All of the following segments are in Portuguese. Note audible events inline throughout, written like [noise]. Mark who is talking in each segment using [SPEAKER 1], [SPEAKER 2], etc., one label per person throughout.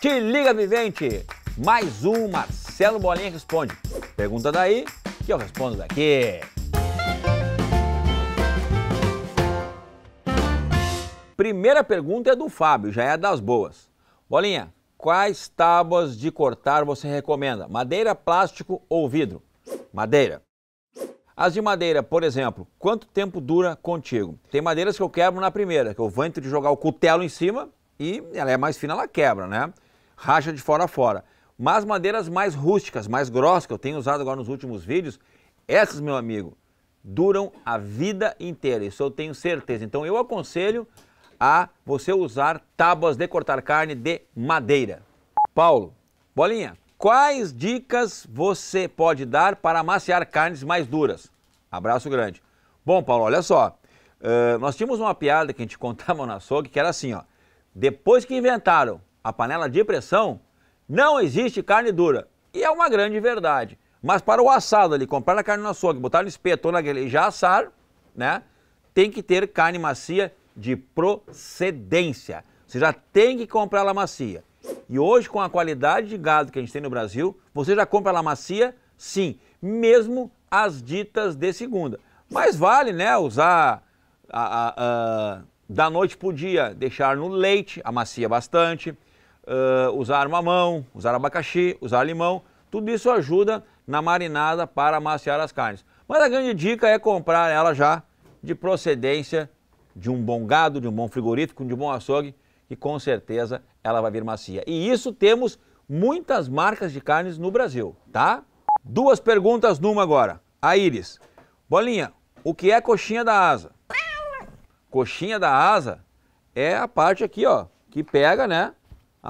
[SPEAKER 1] Te liga, vivente! Mais um Marcelo Bolinha Responde. Pergunta daí que eu respondo daqui. Primeira pergunta é do Fábio, já é das boas. Bolinha, quais tábuas de cortar você recomenda? Madeira, plástico ou vidro? Madeira. As de madeira, por exemplo, quanto tempo dura contigo? Tem madeiras que eu quebro na primeira, que eu vou entre jogar o cutelo em cima e ela é mais fina, ela quebra, né? racha de fora a fora. Mas madeiras mais rústicas, mais grossas, que eu tenho usado agora nos últimos vídeos, essas, meu amigo, duram a vida inteira, isso eu tenho certeza. Então eu aconselho a você usar tábuas de cortar carne de madeira. Paulo, bolinha, quais dicas você pode dar para amaciar carnes mais duras? Abraço grande. Bom, Paulo, olha só, uh, nós tínhamos uma piada que a gente [laughs] contava no açougue que era assim, ó, depois que inventaram a panela de pressão, não existe carne dura. E é uma grande verdade. Mas para o assado ali, comprar a carne no açougue, botar no espeto ou grelha, e já assar, né? Tem que ter carne macia de procedência. Você já tem que comprar ela macia. E hoje, com a qualidade de gado que a gente tem no Brasil, você já compra ela macia, sim, mesmo as ditas de segunda. Mas vale, né, usar a, a, a, da noite para o dia, deixar no leite, amacia bastante uh, usar mamão, usar abacaxi, usar limão. Tudo isso ajuda na marinada para maciar as carnes. Mas a grande dica é comprar ela já de procedência de um bom gado, de um bom frigorífico, de um bom açougue, que com certeza ela vai vir macia. E isso temos muitas marcas de carnes no Brasil, tá? Duas perguntas numa agora. A Iris. Bolinha, o que é coxinha da asa? Coxinha da asa é a parte aqui, ó, que pega, né,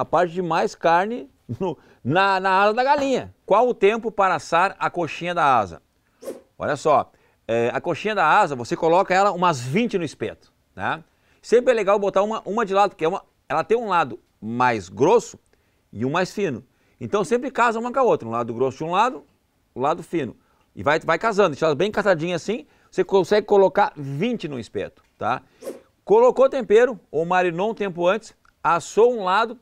[SPEAKER 1] a parte de mais carne no, na, na asa da galinha. Qual o tempo para assar a coxinha da asa? Olha só, é, a coxinha da asa, você coloca ela umas 20 no espeto, né? Sempre é legal botar uma, uma de lado, porque é uma, ela tem um lado mais grosso e um mais fino. Então sempre casa uma com a outra, um lado grosso de um lado, o um lado fino. E vai, vai casando, deixa ela bem casadinha assim, você consegue colocar 20 no espeto, tá? Colocou tempero ou marinou um tempo antes, assou um lado,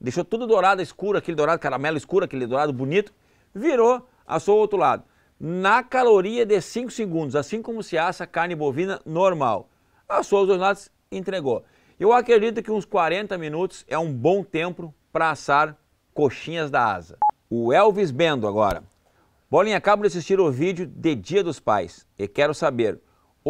[SPEAKER 1] deixou tudo dourado escuro, aquele dourado caramelo escuro, aquele dourado bonito, virou, assou o outro lado. Na caloria de 5 segundos, assim como se assa carne bovina normal. Assou os dois lados, entregou. Eu acredito que uns 40 minutos é um bom tempo para assar coxinhas da asa. O Elvis Bendo agora. Bolinha, acabo de assistir o vídeo de Dia dos Pais e quero saber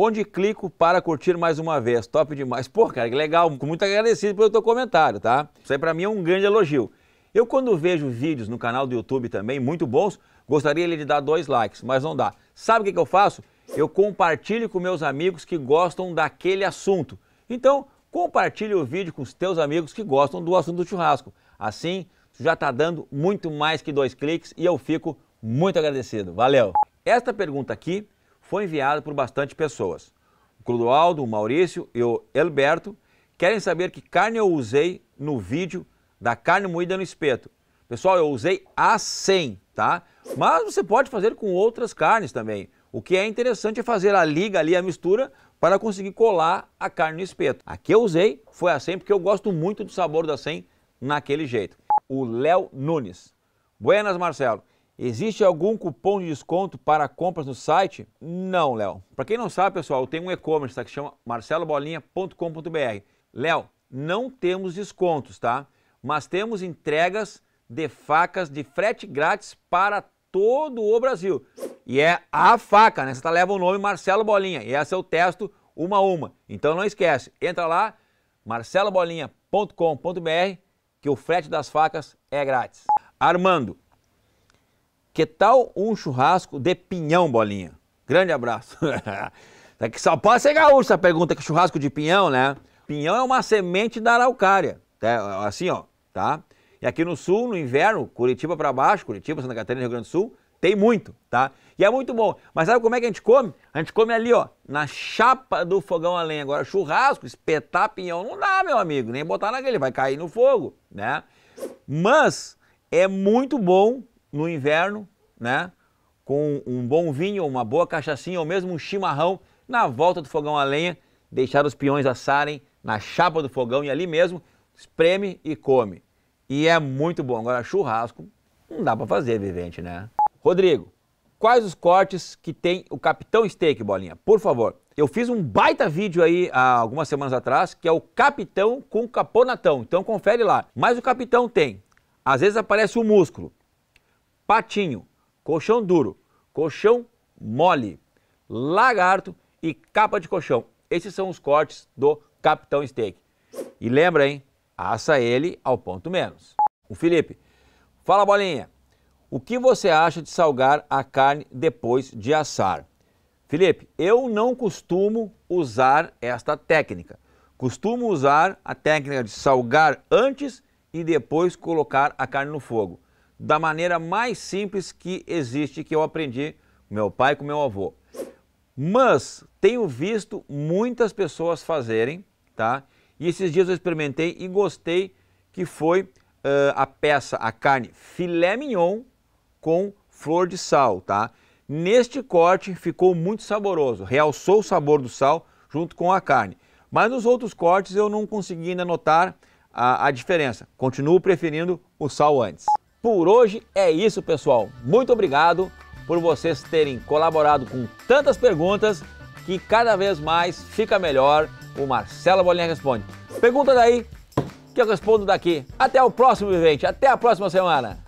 [SPEAKER 1] Onde clico para curtir mais uma vez? Top demais. Pô, cara, que legal. Muito agradecido pelo teu comentário, tá? Isso aí para mim é um grande elogio. Eu quando vejo vídeos no canal do YouTube também, muito bons, gostaria de dar dois likes, mas não dá. Sabe o que, eu faço? Eu compartilho com meus amigos que gostam daquele assunto. Então, compartilhe o vídeo com os teus amigos que gostam do assunto do churrasco. Assim, tu já está dando muito mais que dois cliques e eu fico muito agradecido. Valeu! Esta pergunta aqui foi enviado por bastante pessoas. O Clodoaldo, o Maurício e o Elberto querem saber que carne eu usei no vídeo da carne moída no espeto. Pessoal, eu usei a 100, tá? Mas você pode fazer com outras carnes também. O que é interessante é fazer a liga ali, a mistura, para conseguir colar a carne no espeto. A que eu usei foi a 100, porque eu gosto muito do sabor da 100 naquele jeito. O Léo Nunes. Buenas, Marcelo. Existe algum cupom de desconto para compras no site? Não, Léo. Para quem não sabe, pessoal, tem um e-commerce tá, que chama marcelobolinha.com.br. Léo, não temos descontos, tá? Mas temos entregas de facas de frete grátis para todo o Brasil. E é a faca, né? Você tá, leva o nome Marcelo Bolinha. E esse é o texto uma a uma. Então não esquece, entra lá, marcelobolinha.com.br, que o frete das facas é grátis. Armando, que tal um churrasco de pinhão, bolinha? Grande abraço. Daqui [laughs] é só pode ser gaúcho essa pergunta, que churrasco de pinhão, né? Pinhão é uma semente da araucária, tá? assim, ó, tá? E aqui no sul, no inverno, Curitiba para baixo, Curitiba, Santa Catarina, Rio Grande do Sul, tem muito, tá? E é muito bom. Mas sabe como é que a gente come? A gente come ali, ó, na chapa do fogão a lenha. Agora, churrasco, espetar pinhão, não dá, meu amigo, nem botar naquele, vai cair no fogo, né? Mas é muito bom no inverno, né? Com um bom vinho, uma boa cachaçinha ou mesmo um chimarrão na volta do fogão a lenha, deixar os peões assarem na chapa do fogão e ali mesmo espreme e come. E é muito bom. Agora, churrasco não dá para fazer, vivente, né? Rodrigo, quais os cortes que tem o Capitão Steak, Bolinha? Por favor. Eu fiz um baita vídeo aí há algumas semanas atrás, que é o Capitão com Caponatão. Então confere lá. Mas o Capitão tem. Às vezes aparece o músculo, patinho, colchão duro, colchão mole, lagarto e capa de colchão. Esses são os cortes do Capitão Steak. E lembra, hein? Assa ele ao ponto menos. O Felipe, fala bolinha. O que você acha de salgar a carne depois de assar? Felipe, eu não costumo usar esta técnica. Costumo usar a técnica de salgar antes e depois colocar a carne no fogo da maneira mais simples que existe, que eu aprendi com meu pai e com meu avô. Mas tenho visto muitas pessoas fazerem, tá? E esses dias eu experimentei e gostei que foi uh, a peça, a carne filé mignon com flor de sal, tá? Neste corte ficou muito saboroso, realçou o sabor do sal junto com a carne. Mas nos outros cortes eu não consegui ainda notar a, a diferença. Continuo preferindo o sal antes. Por hoje é isso, pessoal. Muito obrigado por vocês terem colaborado com tantas perguntas que cada vez mais fica melhor o Marcelo Bolinha Responde. Pergunta daí que eu respondo daqui. Até o próximo, vivente. Até a próxima semana.